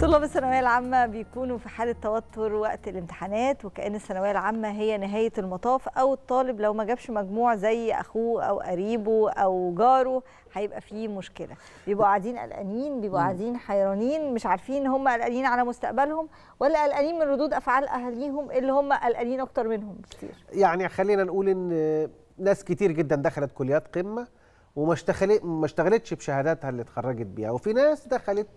طلاب الثانويه العامه بيكونوا في حاله توتر وقت الامتحانات وكأن الثانويه العامه هي نهايه المطاف او الطالب لو ما جابش مجموع زي اخوه او قريبه او جاره هيبقى فيه مشكله بيبقوا قاعدين قلقانين بيبقوا قاعدين حيرانين مش عارفين هم قلقانين على مستقبلهم ولا قلقانين من ردود افعال اهاليهم اللي هم قلقانين اكتر منهم كتير يعني خلينا نقول ان ناس كتير جدا دخلت كليات قمه وما اشتغلتش بشهاداتها اللي اتخرجت بيها وفي ناس دخلت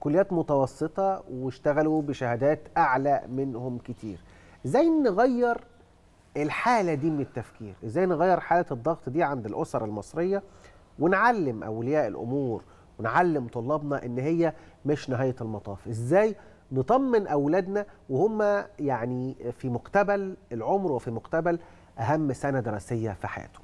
كليات متوسطه واشتغلوا بشهادات اعلى منهم كتير ازاي نغير الحاله دي من التفكير ازاي نغير حاله الضغط دي عند الاسر المصريه ونعلم اولياء الامور ونعلم طلابنا ان هي مش نهايه المطاف ازاي نطمن اولادنا وهم يعني في مقتبل العمر وفي مقتبل اهم سنه دراسيه في حياتهم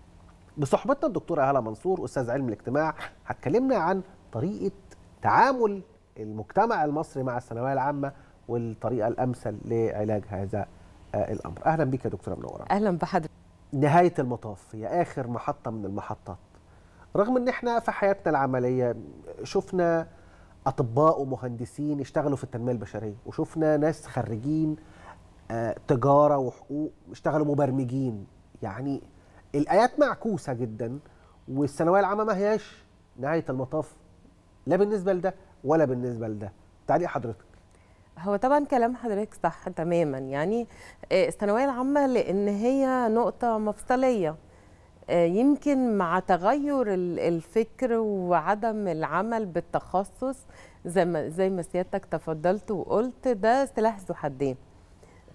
بصحبتنا الدكتوره أهلا منصور استاذ علم الاجتماع هتكلمنا عن طريقه تعامل المجتمع المصري مع الثانويه العامه والطريقه الامثل لعلاج هذا آه، الامر اهلا بك يا دكتوره منوره اهلا بحضرتك نهايه المطاف هي اخر محطه من المحطات رغم ان احنا في حياتنا العمليه شفنا اطباء ومهندسين اشتغلوا في التنميه البشريه وشفنا ناس خريجين آه، تجاره وحقوق اشتغلوا مبرمجين يعني الايات معكوسه جدا والثانويه العامه ما هياش نهايه المطاف لا بالنسبه لده ولا بالنسبه لده تعليق حضرتك هو طبعا كلام حضرتك صح تماما يعني آه، الثانويه العامه لان هي نقطه مفصليه آه، يمكن مع تغير الفكر وعدم العمل بالتخصص زي ما زي ما سيادتك تفضلت وقلت ده سلاح ذو حدين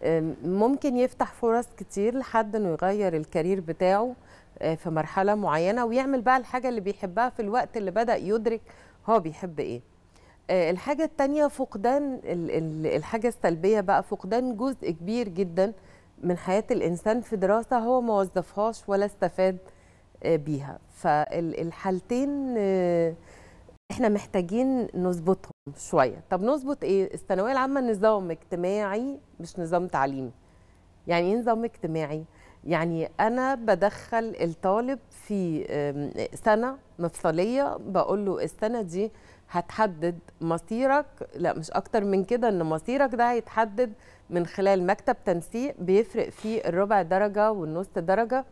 آه، ممكن يفتح فرص كتير لحد انه يغير الكارير بتاعه في مرحله معينه ويعمل بقى الحاجه اللي بيحبها في الوقت اللي بدا يدرك هو بيحب ايه آه، الحاجه الثانيه فقدان الحاجه السلبيه بقى فقدان جزء كبير جدا من حياه الانسان في دراسه هو ما وظفهاش ولا استفاد آه، بيها فالحالتين آه، احنا محتاجين نظبطهم شويه طب نظبط ايه الثانويه العامه نظام اجتماعي مش نظام تعليمي يعني ايه نظام اجتماعي يعني انا بدخل الطالب في سنه مفصليه بقول له السنه دي هتحدد مصيرك لا مش اكتر من كده ان مصيرك ده هيتحدد من خلال مكتب تنسيق بيفرق فيه الربع درجه والنص درجه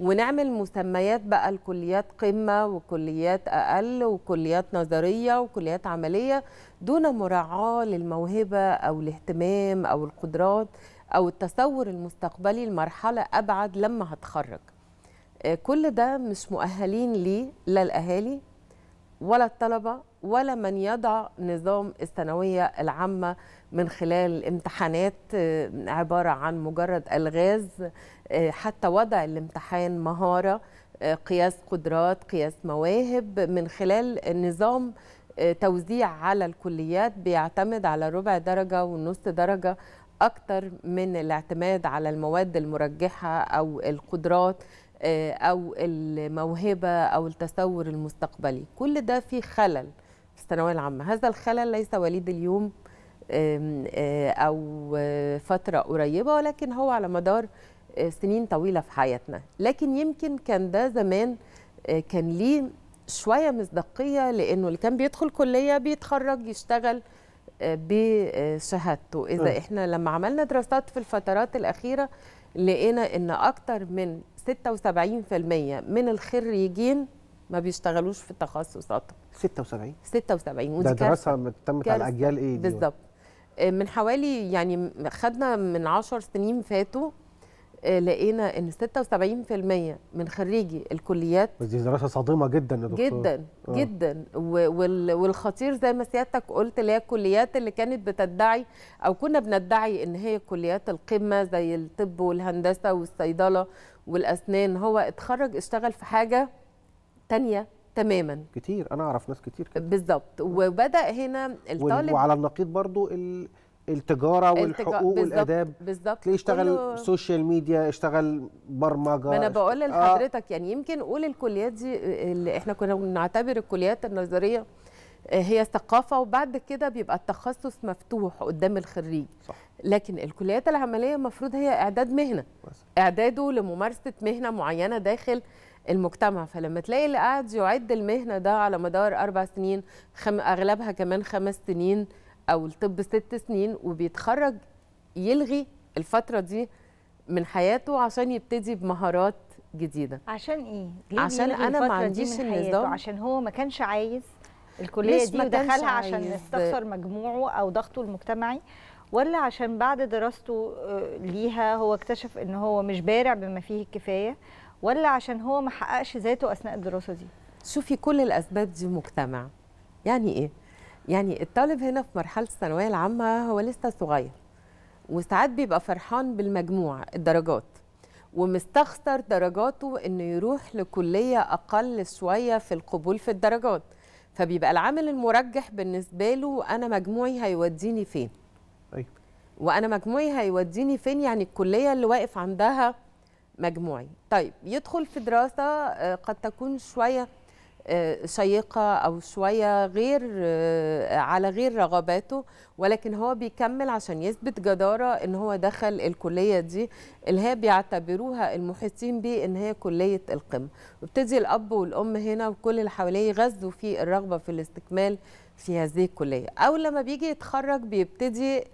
ونعمل مسميات بقى الكليات قمه وكليات اقل وكليات نظريه وكليات عمليه دون مراعاه للموهبه او الاهتمام او القدرات او التصور المستقبلي لمرحله ابعد لما هتخرج آه، كل ده مش مؤهلين ليه لا الاهالي ولا الطلبه ولا من يضع نظام الثانوية العامة من خلال امتحانات آه، عبارة عن مجرد ألغاز آه، حتى وضع الامتحان مهارة آه، قياس قدرات قياس مواهب من خلال نظام توزيع على الكليات بيعتمد على ربع درجة ونص درجة أكتر من الاعتماد على المواد المرجحة أو القدرات أو الموهبة أو التصور المستقبلي كل ده في خلل الثانويه العامه هذا الخلل ليس وليد اليوم آه، او آه، فتره قريبه ولكن هو على مدار آه، سنين طويله في حياتنا لكن يمكن كان ده زمان كان ليه شويه مصداقيه لانه اللي كان بيدخل كليه بيتخرج يشتغل بشهادته اذا احنا لما عملنا دراسات في الفترات الاخيره لقينا ان اكتر من 76% من الخريجين ما بيشتغلوش في التخصصات 76 76 ودي ده دراسه تمت على اجيال ايه بالظبط آه، من حوالي يعني خدنا من 10 سنين فاتوا آه، لقينا ان 76% من خريجي الكليات بس دي دراسه صادمه جدا يا دكتور جدا آه. جدا والخطير زي ما سيادتك قلت اللي هي الكليات اللي كانت بتدعي او كنا بندعي ان هي كليات القمه زي الطب والهندسه والصيدله والاسنان هو اتخرج اشتغل في حاجه تانية تماما كتير انا اعرف ناس كتير كده بالظبط وبدا هنا الطالب وعلى النقيض برضو ال... التجاره والحقوق بالزبط والاداب بالظبط تلاقيه اشتغل سوشيال ميديا اشتغل برمجه ما انا بقول آه. لحضرتك يعني يمكن قول الكليات دي اللي احنا كنا بنعتبر الكليات النظريه هي ثقافه وبعد كده بيبقى التخصص مفتوح قدام الخريج صح. لكن الكليات العمليه المفروض هي اعداد مهنه بس. اعداده لممارسه مهنه معينه داخل المجتمع فلما تلاقي اللي قاعد يعد المهنه ده على مدار اربع سنين خم اغلبها كمان خمس سنين او الطب ست سنين وبيتخرج يلغي الفتره دي من حياته عشان يبتدي بمهارات جديده عشان ايه ليه عشان انا ما عنديش النظام عشان هو ما كانش عايز الكليه دي ودخلها عشان يستخسر مجموعه او ضغطه المجتمعي ولا عشان بعد دراسته آه، ليها هو اكتشف ان هو مش بارع بما فيه الكفايه ولا عشان هو ما حققش ذاته اثناء الدراسه دي شوفي كل الاسباب دي مجتمع يعني ايه يعني الطالب هنا في مرحله الثانويه العامه هو لسه صغير وساعات بيبقى فرحان بالمجموع الدرجات ومستخسر درجاته انه يروح لكليه اقل شويه في القبول في الدرجات فبيبقى العامل المرجح بالنسبه له انا مجموعي هيوديني فين أيوة. وانا مجموعي هيوديني فين يعني الكليه اللي واقف عندها مجموعي طيب يدخل في دراسة آه، قد تكون شوية آه، شيقة أو شوية غير آه، على غير رغباته ولكن هو بيكمل عشان يثبت جدارة إن هو دخل الكلية دي اللي هي بيعتبروها المحيطين بيه إن هي كلية القمة وابتدي الأب والأم هنا وكل اللي حواليه يغذوا فيه الرغبة في الاستكمال في هذه الكلية أو لما بيجي يتخرج بيبتدي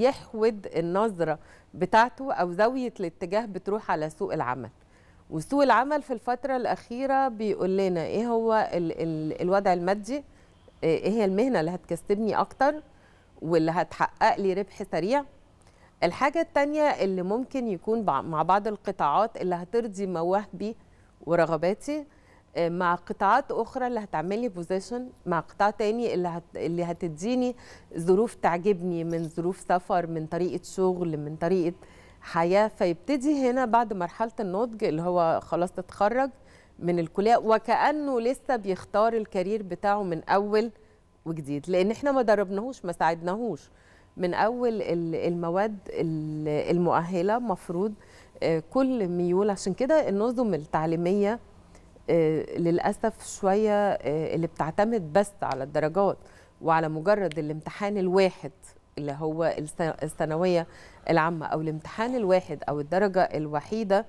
يحود النظره بتاعته او زاويه الاتجاه بتروح على سوق العمل وسوق العمل في الفتره الاخيره بيقول لنا ايه هو الـ الـ الوضع المادي ايه هي المهنه اللي هتكسبني اكتر واللي هتحقق لي ربح سريع الحاجه الثانيه اللي ممكن يكون مع بعض القطاعات اللي هترضي مواهبي ورغباتي آه، مع قطاعات اخرى اللي هتعمل لي بوزيشن مع قطاع تاني اللي هت... اللي هتديني ظروف تعجبني من ظروف سفر من طريقه شغل من طريقه حياه فيبتدي هنا بعد مرحله النضج اللي هو خلاص اتخرج من الكليه وكانه لسه بيختار الكارير بتاعه من اول وجديد لان احنا ما دربناهوش ما ساعدناهوش من اول المواد المؤهله مفروض آه، كل ميول عشان كده النظم التعليميه آه، للاسف شويه آه، اللي بتعتمد بس على الدرجات وعلى مجرد الامتحان الواحد اللي هو الثانويه العامه او الامتحان الواحد او الدرجه الوحيده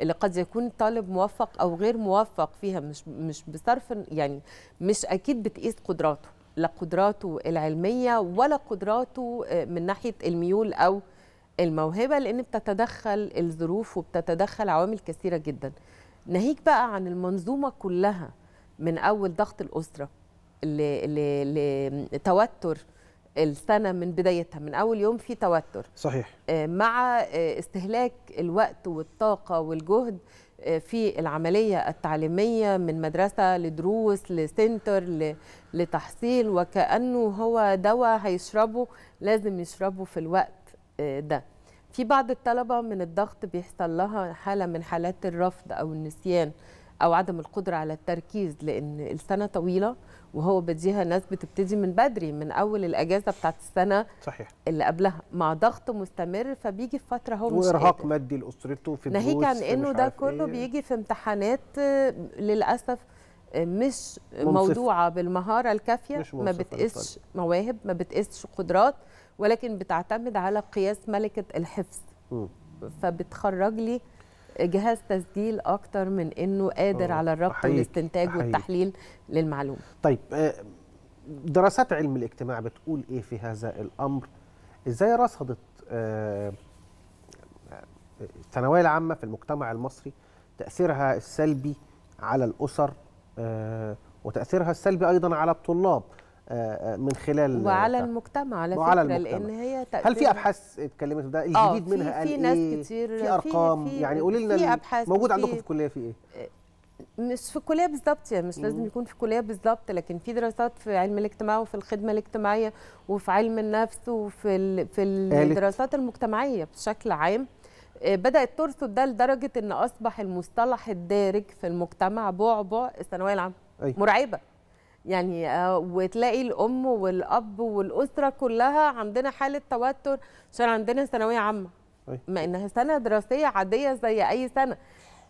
اللي قد يكون الطالب موفق او غير موفق فيها مش مش بصرف يعني مش اكيد بتقيس قدراته لا قدراته العلميه ولا قدراته آه، من ناحيه الميول او الموهبه لان بتتدخل الظروف وبتتدخل عوامل كثيره جدا ناهيك بقى عن المنظومه كلها من اول ضغط الاسره لتوتر السنه من بدايتها من اول يوم في توتر صحيح آه، مع آه، استهلاك الوقت والطاقه والجهد آه، في العمليه التعليميه من مدرسه لدروس لسنتر لتحصيل وكانه هو دواء هيشربه لازم يشربه في الوقت ده في بعض الطلبه من الضغط بيحصل لها حاله من حالات الرفض او النسيان او عدم القدره على التركيز لان السنه طويله وهو بديها ناس بتبتدي من بدري من اول الاجازه بتاعت السنه صحيح اللي قبلها مع ضغط مستمر فبيجي في فتره هو مش وارهاق مادي لاسرته في ناهيك عن انه ده كله إيه. بيجي في امتحانات آه، للاسف مش موضوعه بالمهاره الكافيه ما بتقيسش طيب. مواهب ما بتقيسش قدرات ولكن بتعتمد على قياس ملكه الحفظ م. فبتخرج لي جهاز تسجيل اكتر من انه قادر آه، على الربط والاستنتاج والتحليل للمعلومه طيب آه، دراسات علم الاجتماع بتقول ايه في هذا الامر ازاي رصدت آه، الثانويه العامه في المجتمع المصري تاثيرها السلبي على الاسر آه، وتاثيرها السلبي ايضا على الطلاب آه، آه، من خلال وعلى المجتمع على وعلى فكره المجتمع. لان هي تأثير هل في ابحاث اتكلمت ده الجديد منها قال في ناس إيه؟ كتير في ارقام في يعني قولي لنا موجود في عندكم في الكليه في ايه مش في الكليه بالظبط يعني مش لازم يكون في الكليه بالظبط لكن في دراسات في علم الاجتماع وفي الخدمه الاجتماعيه وفي علم النفس وفي ال... في الدراسات المجتمعيه بشكل عام آه، بدأت ترصد ده لدرجة أن أصبح المصطلح الدارج في المجتمع بعبع الثانوية العامة مرعبة يعني آه، وتلاقي الأم والأب والأسرة كلها عندنا حالة توتر عشان عندنا ثانوية عامة ما إنها سنة دراسية عادية زي أي سنة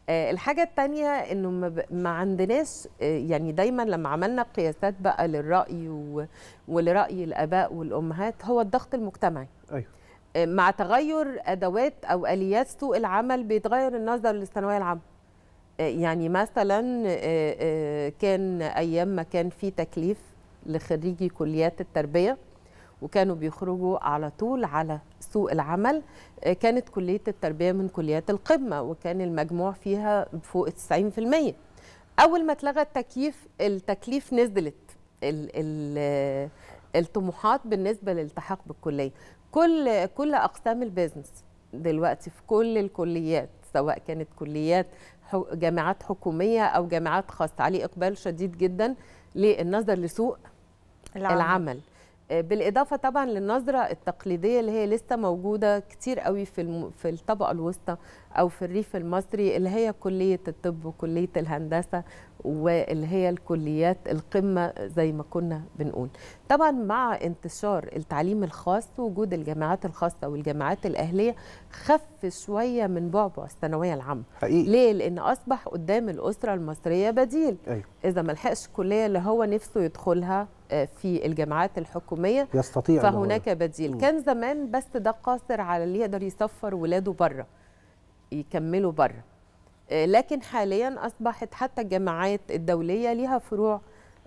آه، الحاجة الثانيه إنه ما عندناش يعني دايما لما عملنا قياسات بقى للرأي ولرأي الآباء والأمهات هو الضغط المجتمعي أيوه. مع تغير ادوات او اليات سوق العمل بيتغير النظر للثانويه العامه آه، يعني مثلا آه، آه، كان ايام ما كان في تكليف لخريجي كليات التربيه وكانوا بيخرجوا على طول على سوق العمل كانت كليه التربيه من كليات القمه وكان المجموع فيها فوق 90% اول ما اتلغى التكييف التكليف نزلت الطموحات بالنسبه للالتحاق بالكليه كل كل اقسام البيزنس دلوقتي في كل الكليات سواء كانت كليات جامعات حكوميه او جامعات خاصه عليه اقبال شديد جدا للنظر لسوق العمل, العمل. آه، بالاضافه طبعا للنظره التقليديه اللي هي لسه موجوده كتير قوي في الم... في الطبقه الوسطى او في الريف المصري اللي هي كليه الطب وكليه الهندسه واللي هي الكليات القمة زي ما كنا بنقول طبعا مع انتشار التعليم الخاص وجود الجامعات الخاصة والجامعات الأهلية خف شوية من بعبع الثانوية العامة حقيقي. ليه؟ لأن أصبح قدام الأسرة المصرية بديل أيوه. إذا ما لحقش الكلية اللي هو نفسه يدخلها آه، في الجامعات الحكومية يستطيع فهناك بديل م. كان زمان بس ده قاصر على اللي يقدر يسفر ولاده بره يكملوا بره لكن حاليا اصبحت حتى الجامعات الدوليه ليها فروع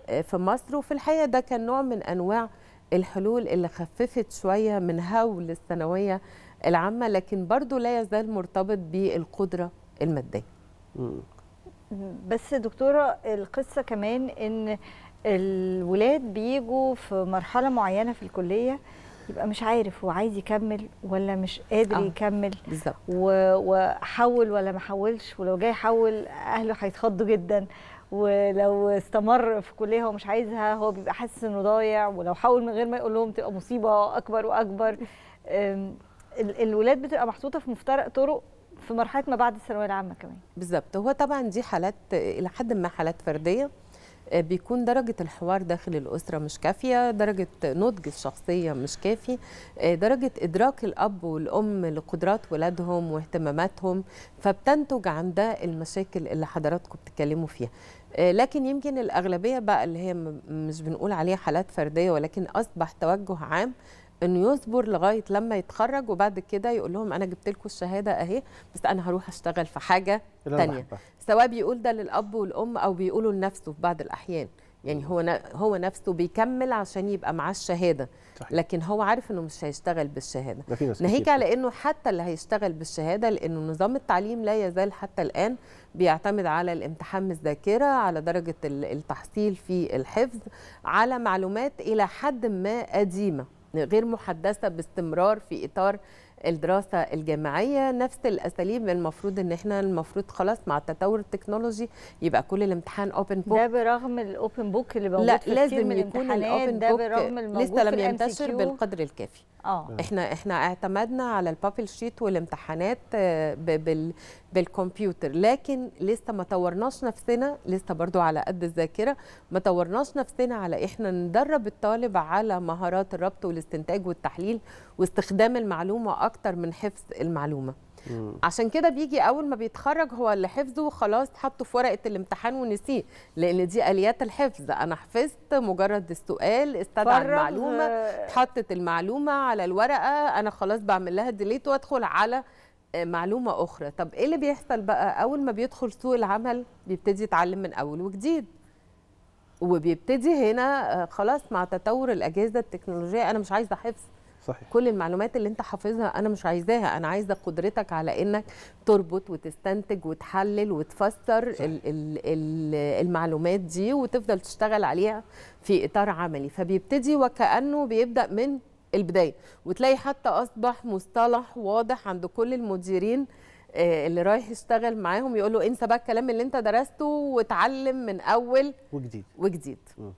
آه، في مصر وفي الحقيقه ده كان نوع من انواع الحلول اللي خففت شويه من هول الثانويه العامه لكن برضو لا يزال مرتبط بالقدره الماديه بس دكتوره القصه كمان ان الولاد بيجوا في مرحله معينه في الكليه يبقى مش عارف هو عايز يكمل ولا مش قادر آه. يكمل بالظبط وحول ولا ما حولش ولو جاي يحول اهله هيتخضوا جدا ولو استمر في كليه هو مش عايزها هو بيبقى حاسس انه ضايع ولو حول من غير ما يقول لهم تبقى مصيبه اكبر واكبر الولاد بتبقى محطوطه في مفترق طرق في مرحله ما بعد الثانويه العامه كمان بالظبط هو طبعا دي حالات الى حد ما حالات فرديه آه، بيكون درجة الحوار داخل الأسرة مش كافية درجة نضج الشخصية مش كافي آه، درجة إدراك الأب والأم لقدرات ولادهم واهتماماتهم فبتنتج عن ده المشاكل اللي حضراتكم بتتكلموا فيها آه، لكن يمكن الأغلبية بقى اللي هي مش بنقول عليها حالات فردية ولكن أصبح توجه عام انه يصبر لغايه لما يتخرج وبعد كده يقول لهم انا جبت لكم الشهاده اهي بس انا هروح اشتغل في حاجه ثانيه سواء بيقول ده للاب والام او بيقوله لنفسه في بعض الاحيان يعني هو هو نفسه بيكمل عشان يبقى معاه الشهاده صحيح. لكن هو عارف انه مش هيشتغل بالشهاده ناهيك على انه حتى اللي هيشتغل بالشهاده لانه نظام التعليم لا يزال حتى الان بيعتمد على الامتحان الذاكره على درجه التحصيل في الحفظ على معلومات الى حد ما قديمه غير محدثه باستمرار في اطار الدراسه الجامعيه نفس الاساليب المفروض ان احنا المفروض خلاص مع التطور التكنولوجي يبقى كل الامتحان اوبن بوك ده برغم الاوبن بوك اللي موجود لا في لازم من يكون الاوبن بوك لسه لم ينتشر بالقدر الكافي آه. احنا احنا اعتمدنا على البابل شيت والامتحانات آه، بال بالكمبيوتر لكن لسه ما طورناش نفسنا لسه برضو على قد الذاكره ما طورناش نفسنا على احنا ندرب الطالب على مهارات الربط والاستنتاج والتحليل واستخدام المعلومه اكتر من حفظ المعلومه مم. عشان كده بيجي اول ما بيتخرج هو اللي حفظه خلاص حطه في ورقه الامتحان ونسيه لان دي اليات الحفظ انا حفظت مجرد السؤال استدعى المعلومه اتحطت المعلومه على الورقه انا خلاص بعمل لها ديليت وادخل على آه، معلومه اخرى طب ايه اللي بيحصل بقى اول ما بيدخل سوق العمل بيبتدي يتعلم من اول وجديد وبيبتدي هنا آه، خلاص مع تطور الاجهزه التكنولوجيه انا مش عايزه حفظ صحيح. كل المعلومات اللي انت حافظها انا مش عايزاها انا عايزه قدرتك على انك تربط وتستنتج وتحلل وتفسر الـ الـ المعلومات دي وتفضل تشتغل عليها في اطار عملي فبيبتدي وكانه بيبدا من البدايه وتلاقي حتى اصبح مصطلح واضح عند كل المديرين آه، اللي رايح يشتغل معاهم يقول له انسى بقى الكلام اللي انت درسته واتعلم من اول وجديد وجديد م.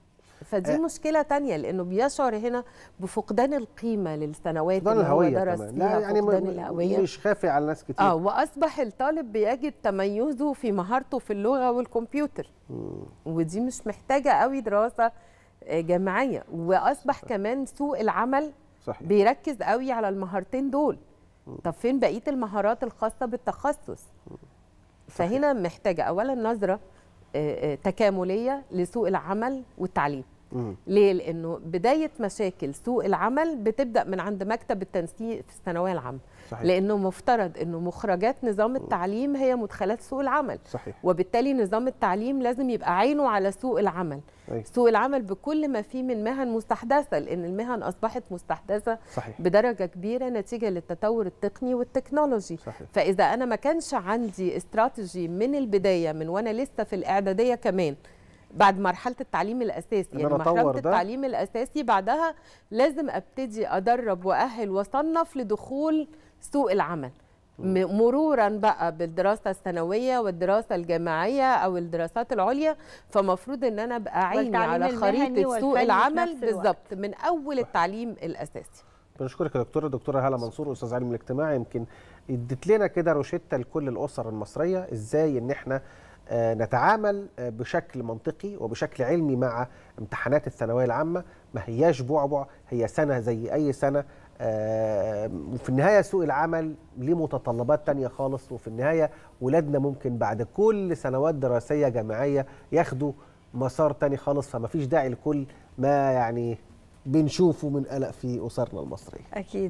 فدي آه مشكله تانية لانه بيشعر هنا بفقدان القيمه للسنوات اللي هو درس لا فيها يعني فقدان الهويه مش خافي على ناس كتير اه واصبح الطالب بيجد تميزه في مهارته في اللغه والكمبيوتر مم. ودي مش محتاجه قوي دراسه آه، جامعيه واصبح كمان سوق العمل صحيح. بيركز قوي على المهارتين دول مم. طب فين بقيه المهارات الخاصه بالتخصص مم. فهنا محتاجه اولا نظره آه، آه، تكامليه لسوق العمل والتعليم ليه؟ لأنه بداية مشاكل سوق العمل بتبدأ من عند مكتب التنسيق في الثانوية العامة صحيح. لأنه مفترض أنه مخرجات نظام التعليم هي مدخلات سوق العمل صحيح. وبالتالي نظام التعليم لازم يبقى عينه على سوق العمل أي. سوق العمل بكل ما فيه من مهن مستحدثة لأن المهن أصبحت مستحدثة صحيح. بدرجة كبيرة نتيجة للتطور التقني والتكنولوجي صحيح. فإذا أنا ما كانش عندي استراتيجي من البداية من وأنا لسه في الإعدادية كمان بعد مرحله التعليم الاساسي يعني مرحله التعليم الاساسي بعدها لازم ابتدي ادرب واهل واصنف لدخول سوق العمل مرورا بقى بالدراسه الثانويه والدراسه الجامعيه او الدراسات العليا فمفروض ان انا ابقى عيني على خريطه سوق العمل بالظبط من اول التعليم الاساسي بنشكرك يا دكتوره دكتوره هاله منصور استاذ علم الاجتماع يمكن اديت لنا كده روشته لكل الاسر المصريه ازاي ان احنا آه، نتعامل آه، بشكل منطقي وبشكل علمي مع امتحانات الثانويه العامه ما هياش بعبع هي سنه زي اي سنه آه، وفي النهايه سوق العمل ليه متطلبات تانية خالص وفي النهايه ولادنا ممكن بعد كل سنوات دراسيه جامعيه ياخدوا مسار تاني خالص فما فيش داعي لكل ما يعني بنشوفه من قلق في اسرنا المصريه اكيد